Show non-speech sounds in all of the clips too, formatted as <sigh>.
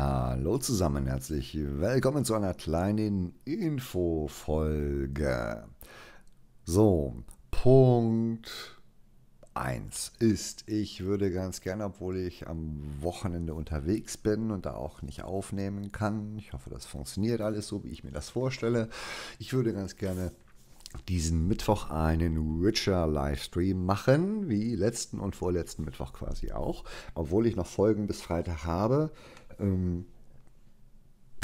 Hallo zusammen, herzlich willkommen zu einer kleinen Infofolge. So, Punkt 1 ist, ich würde ganz gerne, obwohl ich am Wochenende unterwegs bin und da auch nicht aufnehmen kann, ich hoffe, das funktioniert alles so, wie ich mir das vorstelle, ich würde ganz gerne diesen Mittwoch einen Witcher Livestream machen, wie letzten und vorletzten Mittwoch quasi auch. Obwohl ich noch Folgen bis Freitag habe, ähm,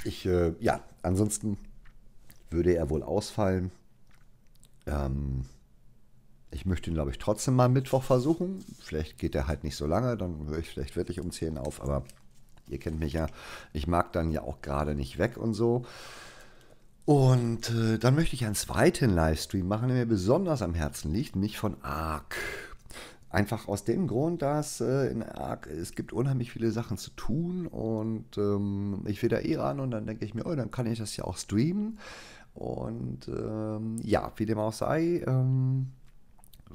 ich, äh, ja, ansonsten würde er wohl ausfallen. Ähm, ich möchte ihn, glaube ich, trotzdem mal Mittwoch versuchen. Vielleicht geht er halt nicht so lange, dann höre ich vielleicht wirklich um 10 auf, aber ihr kennt mich ja, ich mag dann ja auch gerade nicht weg und so. Und äh, dann möchte ich einen zweiten Livestream machen, der mir besonders am Herzen liegt, mich von Ark Einfach aus dem Grund, dass äh, in ARK es gibt unheimlich viele Sachen zu tun und ähm, ich will da eh ran und dann denke ich mir, oh, dann kann ich das ja auch streamen. Und ähm, ja, wie dem auch sei, ähm,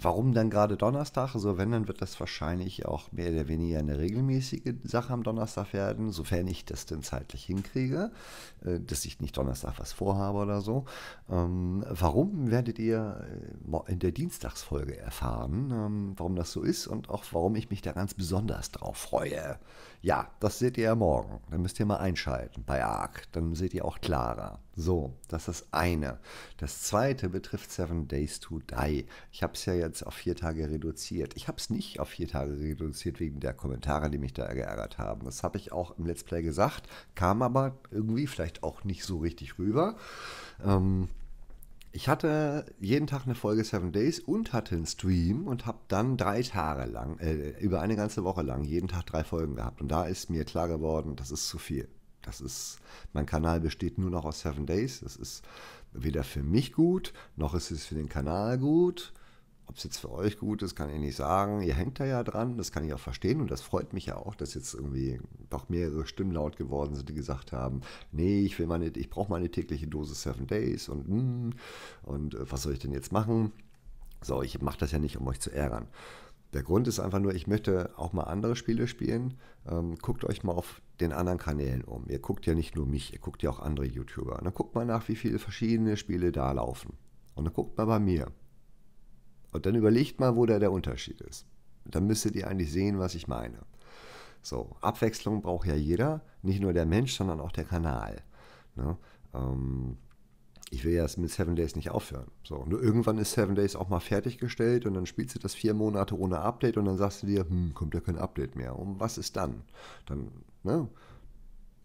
Warum dann gerade Donnerstag? So, wenn, dann wird das wahrscheinlich auch mehr oder weniger eine regelmäßige Sache am Donnerstag werden, sofern ich das denn zeitlich hinkriege, äh, dass ich nicht Donnerstag was vorhabe oder so. Ähm, warum werdet ihr äh, in der Dienstagsfolge erfahren, ähm, warum das so ist und auch warum ich mich da ganz besonders drauf freue. Ja, das seht ihr ja morgen. Dann müsst ihr mal einschalten bei ARC. Dann seht ihr auch klarer. So, das ist das eine. Das zweite betrifft Seven Days to Die. Ich habe es ja jetzt auf vier Tage reduziert. Ich habe es nicht auf vier Tage reduziert wegen der Kommentare, die mich da geärgert haben. Das habe ich auch im Let's Play gesagt, kam aber irgendwie vielleicht auch nicht so richtig rüber. Ähm, ich hatte jeden Tag eine Folge Seven Days und hatte einen Stream und habe dann drei Tage lang, äh, über eine ganze Woche lang, jeden Tag drei Folgen gehabt. Und da ist mir klar geworden, das ist zu viel. Das ist, mein Kanal besteht nur noch aus Seven Days. Das ist weder für mich gut, noch ist es für den Kanal gut. Ob es jetzt für euch gut ist, kann ich nicht sagen. Ihr hängt da ja dran, das kann ich auch verstehen und das freut mich ja auch, dass jetzt irgendwie doch mehrere Stimmen laut geworden sind, die gesagt haben, nee, ich will meine, ich brauche meine tägliche Dose Seven Days und mm, und äh, was soll ich denn jetzt machen? So, ich mache das ja nicht, um euch zu ärgern. Der Grund ist einfach nur, ich möchte auch mal andere Spiele spielen. Ähm, guckt euch mal auf den anderen Kanälen um. Ihr guckt ja nicht nur mich, ihr guckt ja auch andere YouTuber. Und dann guckt mal nach, wie viele verschiedene Spiele da laufen. Und dann guckt mal bei mir. Und dann überlegt mal, wo da der Unterschied ist. Und dann müsstet ihr eigentlich sehen, was ich meine. So, Abwechslung braucht ja jeder, nicht nur der Mensch, sondern auch der Kanal. Ne? Ähm, ich will jetzt mit Seven Days nicht aufhören. So, nur irgendwann ist Seven Days auch mal fertiggestellt und dann spielst du das vier Monate ohne Update und dann sagst du dir, hm, kommt ja kein Update mehr. Und was ist dann? Dann, ne,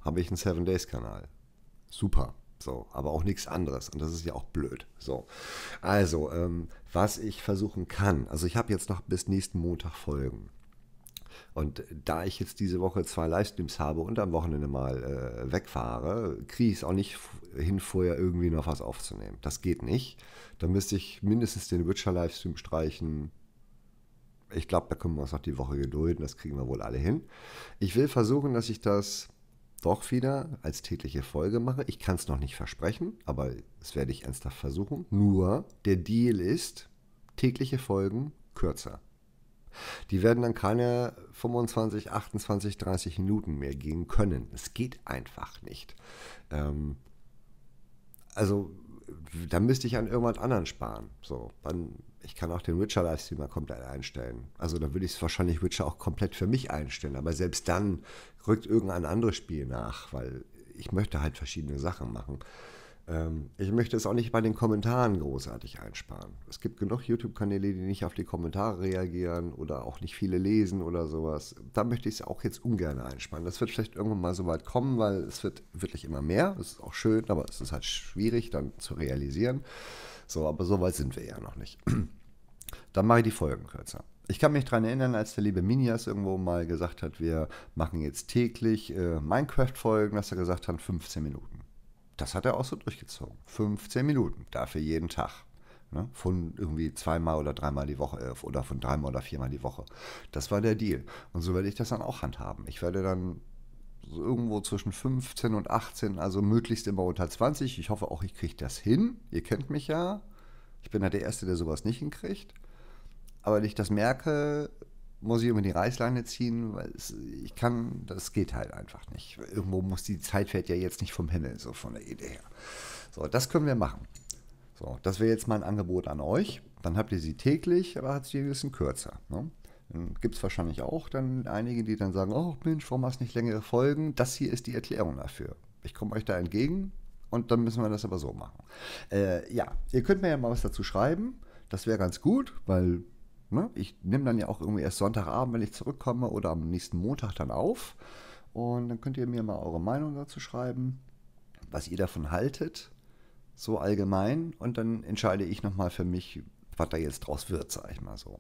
habe ich einen Seven Days Kanal. Super. So, aber auch nichts anderes. Und das ist ja auch blöd. So. Also, ähm, was ich versuchen kann, also ich habe jetzt noch bis nächsten Montag Folgen. Und da ich jetzt diese Woche zwei Livestreams habe und am Wochenende mal äh, wegfahre, kriege ich es auch nicht hin, vorher irgendwie noch was aufzunehmen. Das geht nicht. Da müsste ich mindestens den Witcher-Livestream streichen. Ich glaube, da können wir uns noch die Woche gedulden. Das kriegen wir wohl alle hin. Ich will versuchen, dass ich das doch wieder als tägliche Folge mache. Ich kann es noch nicht versprechen, aber das werde ich ernsthaft versuchen. Nur der Deal ist, tägliche Folgen kürzer. Die werden dann keine 25, 28, 30 Minuten mehr gehen können. Es geht einfach nicht. Ähm, also, da müsste ich an irgendwas anderen sparen. So, dann, ich kann auch den Witcher-Livestream mal komplett einstellen. Also, da würde ich es wahrscheinlich Witcher auch komplett für mich einstellen. Aber selbst dann rückt irgendein anderes Spiel nach, weil ich möchte halt verschiedene Sachen machen. Ähm, ich möchte es auch nicht bei den Kommentaren großartig einsparen. Es gibt genug YouTube-Kanäle, die nicht auf die Kommentare reagieren oder auch nicht viele lesen oder sowas. Da möchte ich es auch jetzt ungern einsparen. Das wird vielleicht irgendwann mal so weit kommen, weil es wird wirklich immer mehr. Das ist auch schön, aber es ist halt schwierig dann zu realisieren. So, aber so weit sind wir ja noch nicht. <clears throat> Dann mache ich die Folgen kürzer. Ich kann mich daran erinnern, als der liebe Minias irgendwo mal gesagt hat, wir machen jetzt täglich äh, Minecraft-Folgen, dass er gesagt hat, 15 Minuten das hat er auch so durchgezogen. 15 Minuten, dafür jeden Tag. Ne? Von irgendwie zweimal oder dreimal die Woche äh, oder von dreimal oder viermal die Woche. Das war der Deal. Und so werde ich das dann auch handhaben. Ich werde dann so irgendwo zwischen 15 und 18, also möglichst immer unter 20. Ich hoffe auch, ich kriege das hin. Ihr kennt mich ja. Ich bin ja der Erste, der sowas nicht hinkriegt. Aber wenn ich das merke, muss ich immer die Reißleine ziehen, weil es, ich kann, das geht halt einfach nicht. Irgendwo muss die Zeit fährt ja jetzt nicht vom Himmel, so von der Idee her. So, das können wir machen. So, das wäre jetzt mein Angebot an euch. Dann habt ihr sie täglich, aber hat sie ein bisschen kürzer. Ne? Gibt es wahrscheinlich auch dann einige, die dann sagen, oh Mensch, warum hast du nicht längere Folgen? Das hier ist die Erklärung dafür. Ich komme euch da entgegen und dann müssen wir das aber so machen. Äh, ja, ihr könnt mir ja mal was dazu schreiben. Das wäre ganz gut, weil Ne? Ich nehme dann ja auch irgendwie erst Sonntagabend, wenn ich zurückkomme, oder am nächsten Montag dann auf. Und dann könnt ihr mir mal eure Meinung dazu schreiben, was ihr davon haltet, so allgemein. Und dann entscheide ich nochmal für mich, was da jetzt draus wird, sag ich mal so.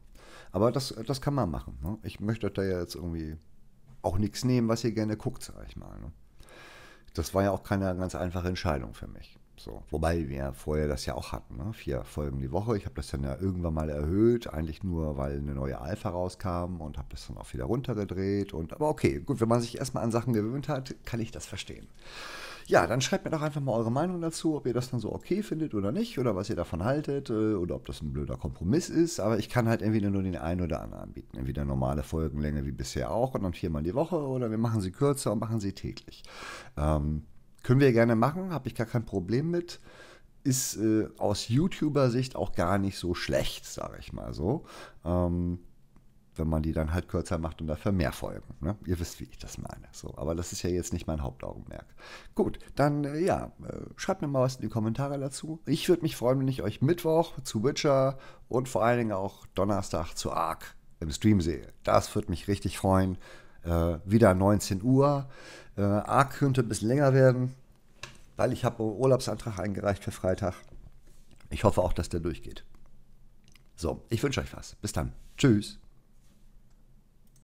Aber das, das kann man machen. Ne? Ich möchte da ja jetzt irgendwie auch nichts nehmen, was ihr gerne guckt, sag ich mal. Ne? Das war ja auch keine ganz einfache Entscheidung für mich. So. Wobei wir vorher das ja auch hatten, ne? vier Folgen die Woche. Ich habe das dann ja irgendwann mal erhöht, eigentlich nur, weil eine neue Alpha rauskam und habe das dann auch wieder runtergedreht. Und, aber okay, gut, wenn man sich erstmal an Sachen gewöhnt hat, kann ich das verstehen. Ja, dann schreibt mir doch einfach mal eure Meinung dazu, ob ihr das dann so okay findet oder nicht, oder was ihr davon haltet, äh, oder ob das ein blöder Kompromiss ist. Aber ich kann halt entweder nur den einen oder anderen anbieten. Entweder normale Folgenlänge wie bisher auch und dann viermal die Woche, oder wir machen sie kürzer und machen sie täglich. Ähm, können wir gerne machen, habe ich gar kein Problem mit. Ist äh, aus YouTuber-Sicht auch gar nicht so schlecht, sage ich mal so. Ähm, wenn man die dann halt kürzer macht und dafür mehr Folgen. Ne? Ihr wisst, wie ich das meine. So, aber das ist ja jetzt nicht mein Hauptaugenmerk. Gut, dann äh, ja, äh, schreibt mir mal was in die Kommentare dazu. Ich würde mich freuen, wenn ich euch Mittwoch zu Witcher und vor allen Dingen auch Donnerstag zu Ark im Stream sehe. Das würde mich richtig freuen äh, wieder 19 Uhr. Äh, A könnte ein bisschen länger werden, weil ich habe Urlaubsantrag eingereicht für Freitag. Ich hoffe auch, dass der durchgeht. So, ich wünsche euch was. Bis dann. Tschüss.